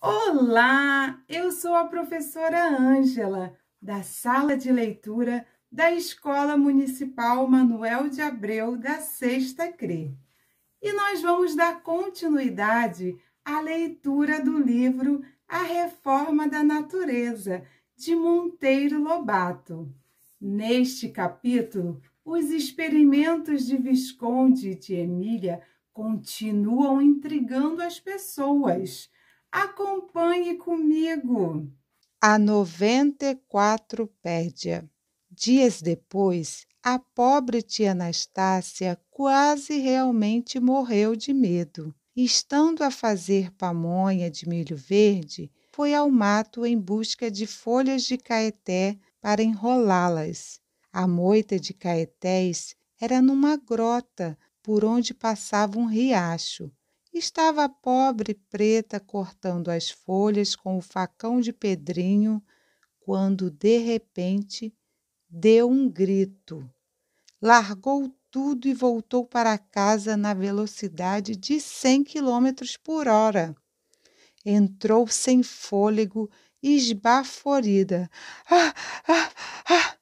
Olá, eu sou a professora Ângela, da sala de leitura da Escola Municipal Manuel de Abreu, da Sexta CRE. E nós vamos dar continuidade à leitura do livro A Reforma da Natureza, de Monteiro Lobato. Neste capítulo, os experimentos de Visconde de Emília continuam intrigando as pessoas Acompanhe comigo. A 94 Pédia. Dias depois, a pobre tia Anastácia quase realmente morreu de medo. Estando a fazer pamonha de milho verde, foi ao mato em busca de folhas de caeté para enrolá-las. A moita de caetés era numa grota por onde passava um riacho, Estava a pobre preta cortando as folhas com o facão de Pedrinho quando, de repente, deu um grito. Largou tudo e voltou para casa na velocidade de 100 km por hora. Entrou sem fôlego, esbaforida. Ah, ah, ah!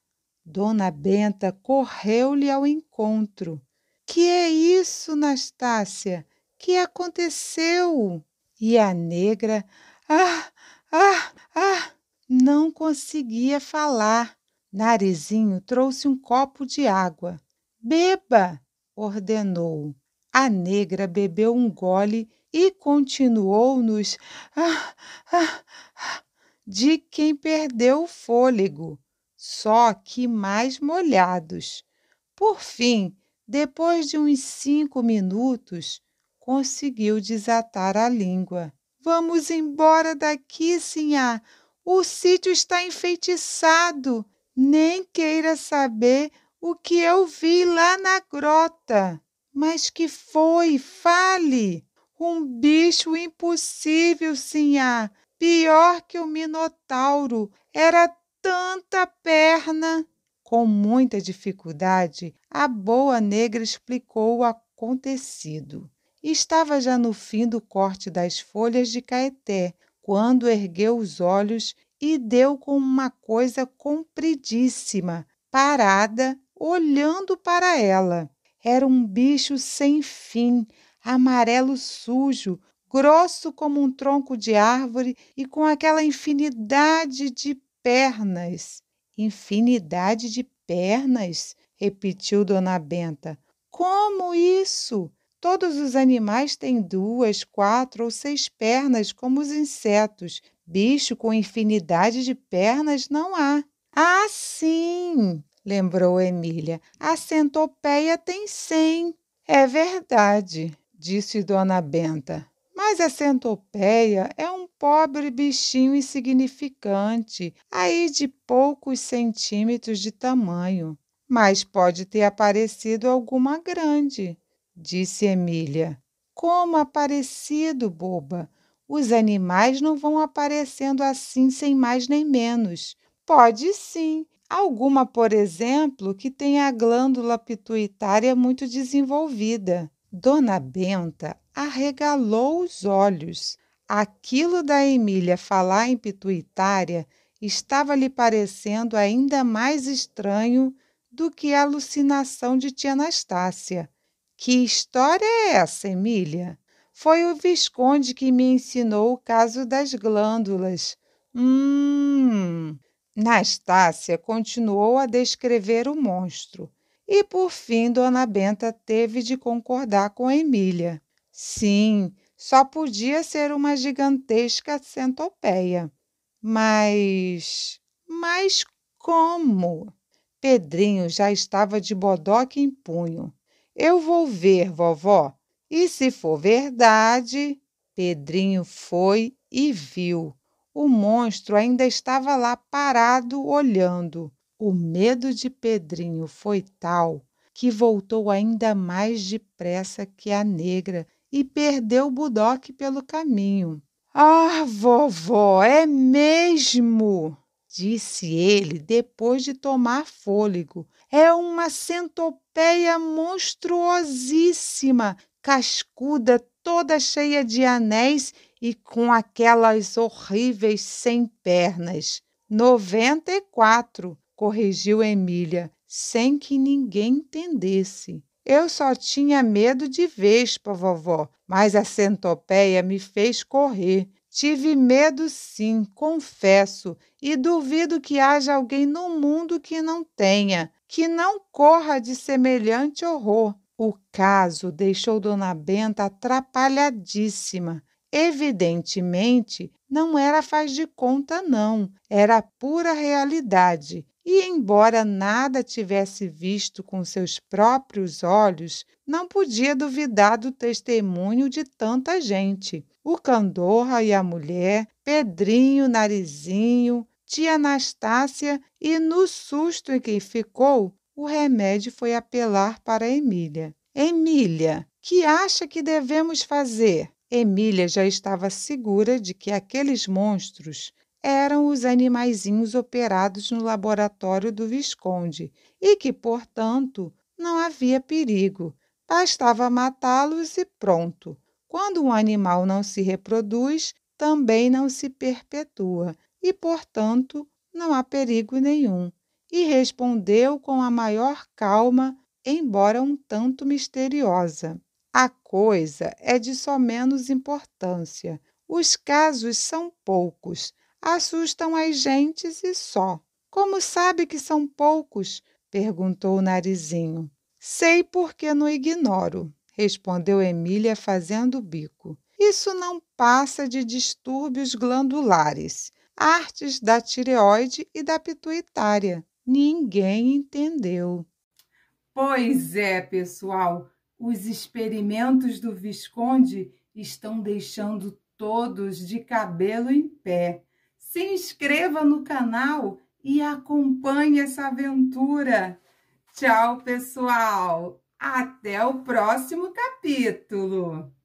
Dona Benta correu-lhe ao encontro. Que é isso, Nastácia? que aconteceu? E a negra, ah, ah, ah, não conseguia falar. Narizinho trouxe um copo de água. Beba, ordenou. A negra bebeu um gole e continuou nos ah, ah, ah, de quem perdeu o fôlego, só que mais molhados. Por fim, depois de uns cinco minutos, conseguiu desatar a língua. Vamos embora daqui, Sinhá. O sítio está enfeitiçado. Nem queira saber o que eu vi lá na grota. Mas que foi? Fale! Um bicho impossível, Sinhá. Pior que o Minotauro. Era tanta perna. Com muita dificuldade, a boa negra explicou o acontecido. Estava já no fim do corte das folhas de caeté, quando ergueu os olhos e deu com uma coisa compridíssima, parada, olhando para ela. Era um bicho sem fim, amarelo sujo, grosso como um tronco de árvore e com aquela infinidade de pernas. Infinidade de pernas? repetiu Dona Benta. Como isso? Todos os animais têm duas, quatro ou seis pernas, como os insetos. Bicho com infinidade de pernas não há. Ah, sim! lembrou Emília. A centopeia tem cem. É verdade, disse Dona Benta. Mas a centopeia é um pobre bichinho insignificante, aí de poucos centímetros de tamanho. Mas pode ter aparecido alguma grande disse Emília. Como aparecido, boba! Os animais não vão aparecendo assim sem mais nem menos. Pode sim. Alguma, por exemplo, que tenha a glândula pituitária muito desenvolvida. Dona Benta arregalou os olhos. Aquilo da Emília falar em pituitária estava lhe parecendo ainda mais estranho do que a alucinação de tia Anastácia. Que história é essa, Emília? Foi o Visconde que me ensinou o caso das glândulas. Hum. Nastácia continuou a descrever o monstro. E por fim, Dona Benta teve de concordar com Emília. Sim, só podia ser uma gigantesca centopeia. Mas. Mas como? Pedrinho já estava de bodoque em punho. Eu vou ver, vovó. E se for verdade. Pedrinho foi e viu. O monstro ainda estava lá parado olhando. O medo de Pedrinho foi tal que voltou ainda mais depressa que a negra e perdeu o Budoque pelo caminho. Ah, vovó, é mesmo! disse ele depois de tomar fôlego. É uma centopeia monstruosíssima, cascuda, toda cheia de anéis e com aquelas horríveis sem pernas. Noventa e quatro, corrigiu Emília, sem que ninguém entendesse. Eu só tinha medo de vespa, vovó, mas a centopeia me fez correr. Tive medo, sim, confesso, e duvido que haja alguém no mundo que não tenha, que não corra de semelhante horror. O caso deixou Dona Benta atrapalhadíssima. Evidentemente, não era faz de conta, não, era pura realidade e, embora nada tivesse visto com seus próprios olhos, não podia duvidar do testemunho de tanta gente. O Candorra e a mulher, Pedrinho, Narizinho, tia Anastácia, e no susto em que ficou, o remédio foi apelar para Emília. Emília, que acha que devemos fazer? Emília já estava segura de que aqueles monstros eram os animaizinhos operados no laboratório do Visconde e que, portanto, não havia perigo. Bastava matá-los e pronto. Quando um animal não se reproduz, também não se perpetua e, portanto, não há perigo nenhum. E respondeu com a maior calma, embora um tanto misteriosa. A coisa é de só menos importância. Os casos são poucos, assustam as gentes e só. Como sabe que são poucos? perguntou o narizinho. Sei porque não ignoro, respondeu Emília fazendo o bico. Isso não passa de distúrbios glandulares, artes da tireoide e da pituitária. Ninguém entendeu. Pois é, pessoal, os experimentos do Visconde estão deixando todos de cabelo em pé se inscreva no canal e acompanhe essa aventura. Tchau, pessoal! Até o próximo capítulo!